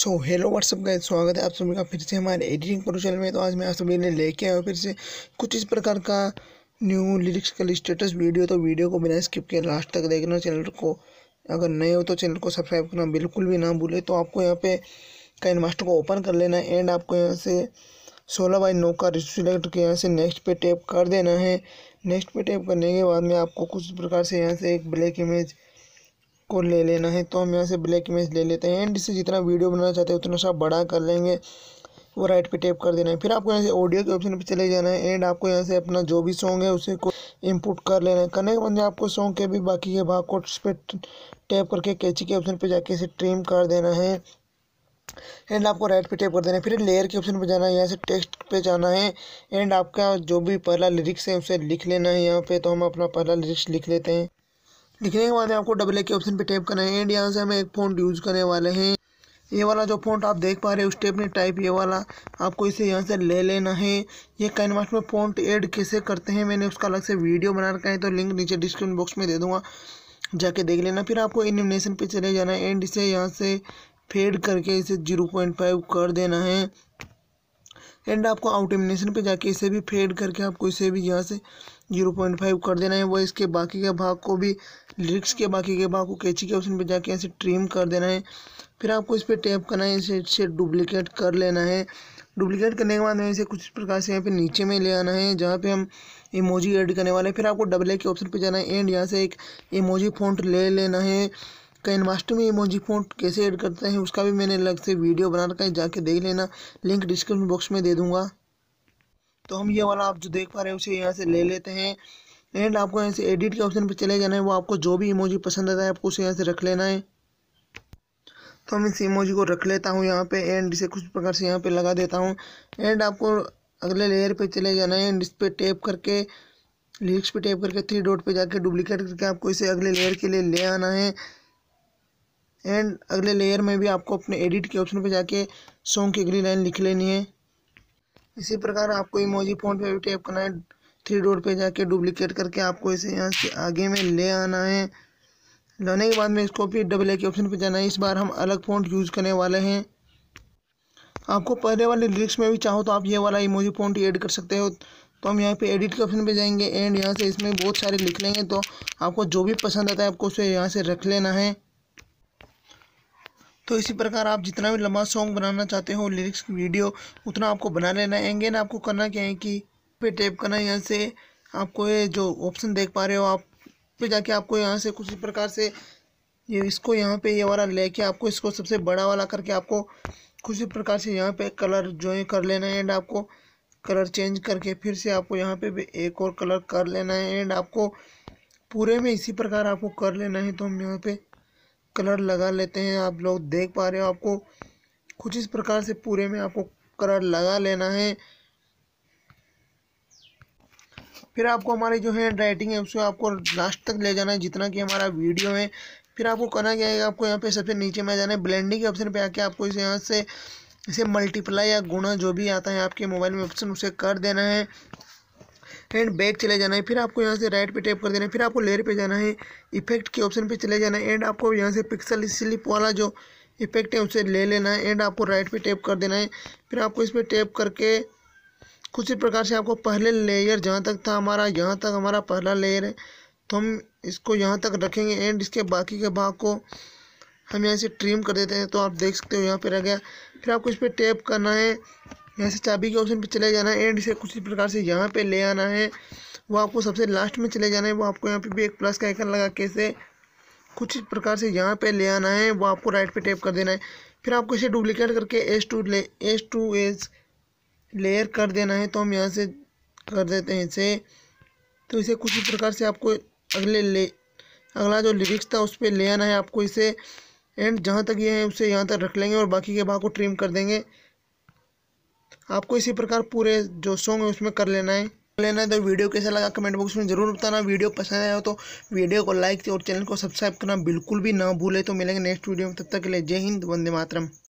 so hello what's up का स्वागत है आप सभी का फिर से हमारे एडिटिंग प्रोशल में तो आज मैं आप सभी ने लेके आया हूँ फिर से कुछ इस प्रकार का न्यू लिरिक्स का स्टेटस वीडियो तो वीडियो को बिना स्किप के लास्ट तक देखना चैनल को अगर नए हो तो चैनल को सब्सक्राइब करना बिल्कुल भी ना भूले तो आपको यहाँ पे कैन मास्टर को ओपन कर लेना है एंड आपको यहाँ से सोलह बाई नौ का रिश्व सिलेक्ट के यहाँ से नेक्स्ट पे टैप कर देना है नेक्स्ट पे टैप करने के बाद में आपको कुछ प्रकार से यहाँ से एक ब्लैक इमेज को ले लेना है तो हम यहाँ से ब्लैक इमेज ले लेते हैं एंड इससे जितना वीडियो बनाना चाहते हैं उतना सा बड़ा कर लेंगे वो राइट पे टैप कर देना है फिर आपको यहाँ से ऑडियो के ऑप्शन पे चले जाना है एंड आपको यहाँ से अपना जो भी सॉन्ग है उसे को इनपुट कर लेना है करने के बाद आपको सॉन्ग के भी बाकी के भाग को उस पर टैप करके कैची के ऑप्शन पे जाके इसे ट्रिम कर देना है एंड आपको राइट पे टैप कर देना है फिर लेयर के ऑप्शन पे जाना है यहाँ से टेक्स्ट पे जाना है एंड आपका जो भी पहला लिरिक्स है उसे लिख लेना है यहाँ पे तो हम अपना पहला लिरिक्स लिख लेते हैं लिखने के बाद आपको डबल ए के ऑप्शन पे टैप करना है एंड यहाँ से हम एक फोन यूज़ करने वाले हैं ये वाला जो फोन आप देख पा रहे हो टेप में टाइप ये वाला आपको इसे यहाँ से ले लेना है ये कैनवास में फोन ऐड कैसे करते हैं मैंने उसका अलग से वीडियो बना रखा है तो लिंक नीचे डिस्क्रिप्शन बॉक्स में दे दूँगा जाके देख लेना फिर आपको एनिमेशन पे चले जाना है एंड इसे यहाँ से फेड करके इसे जीरो पॉइंट फाइव कर देना है एंड आपको आउट एमिनेशन पे जाके इसे भी फेड करके आपको इसे भी यहाँ से जीरो पॉइंट फाइव कर देना है वह इसके बाकी के भाग को भी लिरिक्स के बाकी के भाग को कैची के ऑप्शन पे जाके ऐसे ट्रिम कर देना है फिर आपको इस पर टैप करना है इसे इसे डुप्लिकेट कर लेना है डुप्लीकेट करने के बाद हमें इसे कुछ प्रकार से यहाँ पे नीचे में ले आना है जहाँ पे हम इमोजी ऐड करने वाले हैं फिर आपको डबल ए के ऑप्शन पे जाना है एंड यहाँ से एक इमोजी फ़ॉन्ट ले लेना है मास्टर में इमोजी फ़ॉन्ट कैसे ऐड करते हैं उसका भी मैंने अलग से वीडियो बना रखा है जाके देख लेना लिंक डिस्क्रिप्शन बॉक्स में दे दूँगा तो हम ये वाला आप जो देख पा रहे हैं उसे यहाँ से ले लेते हैं एंड आपको यहाँ से एडिट के ऑप्शन पर चले जाना है वो आपको जो भी इमोजी पसंद आता है आपको उसे यहाँ से रख लेना है तो हम इस इमोजी को रख लेता हूँ यहाँ पे एंड इसे कुछ प्रकार से यहाँ पे लगा देता हूँ एंड आपको अगले लेयर पे चले जाना है एंड इस पर टेप करके लिरिक्स पे टेप करके थ्री डॉट पे जाके डुप्लीकेट करके आपको इसे अगले लेयर के लिए ले आना है एंड अगले लेयर में भी आपको अपने एडिट के ऑप्शन पर जाके सॉन्ग की अगली लाइन लिख लेनी है इसी प्रकार आपको इमोजी फोन पे भी टैप करना है थ्री डॉट पे जाके डुप्लीकेट करके आपको इसे यहाँ से आगे में ले आना है लाने के बाद में इसको भी डबल ए के ऑप्शन पे जाना है इस बार हम अलग फ़ॉन्ट यूज़ करने वाले हैं आपको पहले वाले लिरिक्स में भी चाहो तो आप ये वाला इमोजी फ़ॉन्ट ऐड कर सकते हो तो हम यहाँ पे एडिट के ऑप्शन पे जाएंगे एंड यहाँ से इसमें बहुत सारे लिख लेंगे तो आपको जो भी पसंद आता है आपको उसे यहाँ से रख लेना है तो इसी प्रकार आप जितना भी लंबा सॉन्ग बनाना चाहते हो लिरिक्स की वीडियो उतना आपको बना लेना है एंगेन आपको करना क्या है कि पे टैप करना है यहाँ से आपको ये जो ऑप्शन देख पा रहे हो आप पे जाके आपको यहाँ से कुछ प्रकार से ये इसको यहाँ पे ये वाला लेके आपको इसको सबसे बड़ा वाला करके आपको कुछ प्रकार से यहाँ पे कलर जो है कर लेना है एंड आपको कलर चेंज करके फिर से आपको यहाँ पे भी एक और कलर कर लेना है एंड आपको पूरे में इसी प्रकार आपको कर लेना है तो हम यहाँ पर कलर लगा लेते हैं आप लोग देख पा रहे हो आपको कुछ इस प्रकार से पूरे में आपको कलर लगा लेना है फिर आपको हमारी जो है राइटिंग है उसको आपको लास्ट तक ले जाना है जितना कि हमारा वीडियो है फिर आपको करना क्या है आपको यहाँ पे सबसे नीचे में जाना है ब्लेंडिंग के ऑप्शन पे आके आपको इसे यहाँ से इसे मल्टीप्लाई या गुणा जो भी आता है आपके मोबाइल में ऑप्शन उसे कर देना है एंड बैक चले जाना है फिर आपको यहाँ से राइट पे टैप कर देना है फिर आपको लेयर पे जाना है इफेक्ट के ऑप्शन पे चले जाना है एंड आपको यहाँ से पिक्सल स्लिप वाला जो इफेक्ट है उसे ले लेना है एंड आपको राइट पे टैप कर देना है फिर आपको इस पर टैप करके कुछ ही प्रकार से आपको पहले लेयर जहाँ तक था हमारा यहाँ तक हमारा पहला लेयर है तो हम इसको यहाँ तक रखेंगे एंड इसके बाकी के भाग को हम यहाँ से ट्रिम कर देते हैं तो आप देख सकते हो यहाँ पर रह गया फिर आपको इस पर टैप करना है यहाँ से चाबी के ऑप्शन पे चले जाना है एंड इसे कुछ इस प्रकार से यहाँ पे ले आना है वो आपको सबसे लास्ट में चले जाना है वो आपको यहाँ पे भी एक प्लस का आइकन लगा के इसे कुछ इस प्रकार से यहाँ पे ले आना है वो आपको राइट पे टैप कर देना है फिर आपको इसे डुप्लिकेट करके एस टू ले एस टू एस लेयर कर देना है तो हम यहाँ से कर देते हैं इसे तो इसे कुछ इस प्रकार से आपको अगले ले अगला जो लिरिक्स था उस पर ले आना है आपको इसे एंड जहाँ तक ये है उसे यहाँ तक रख लेंगे और बाकी के भाग को ट्रिम कर देंगे आपको इसी प्रकार पूरे जो सॉन्ग है उसमें कर लेना है लेना है तो वीडियो कैसा लगा कमेंट बॉक्स में जरूर बताना वीडियो पसंद आया हो तो वीडियो को लाइक और चैनल को सब्सक्राइब करना बिल्कुल भी ना भूले तो मिलेंगे नेक्स्ट वीडियो में तब तक के लिए जय हिंद वंदे मातरम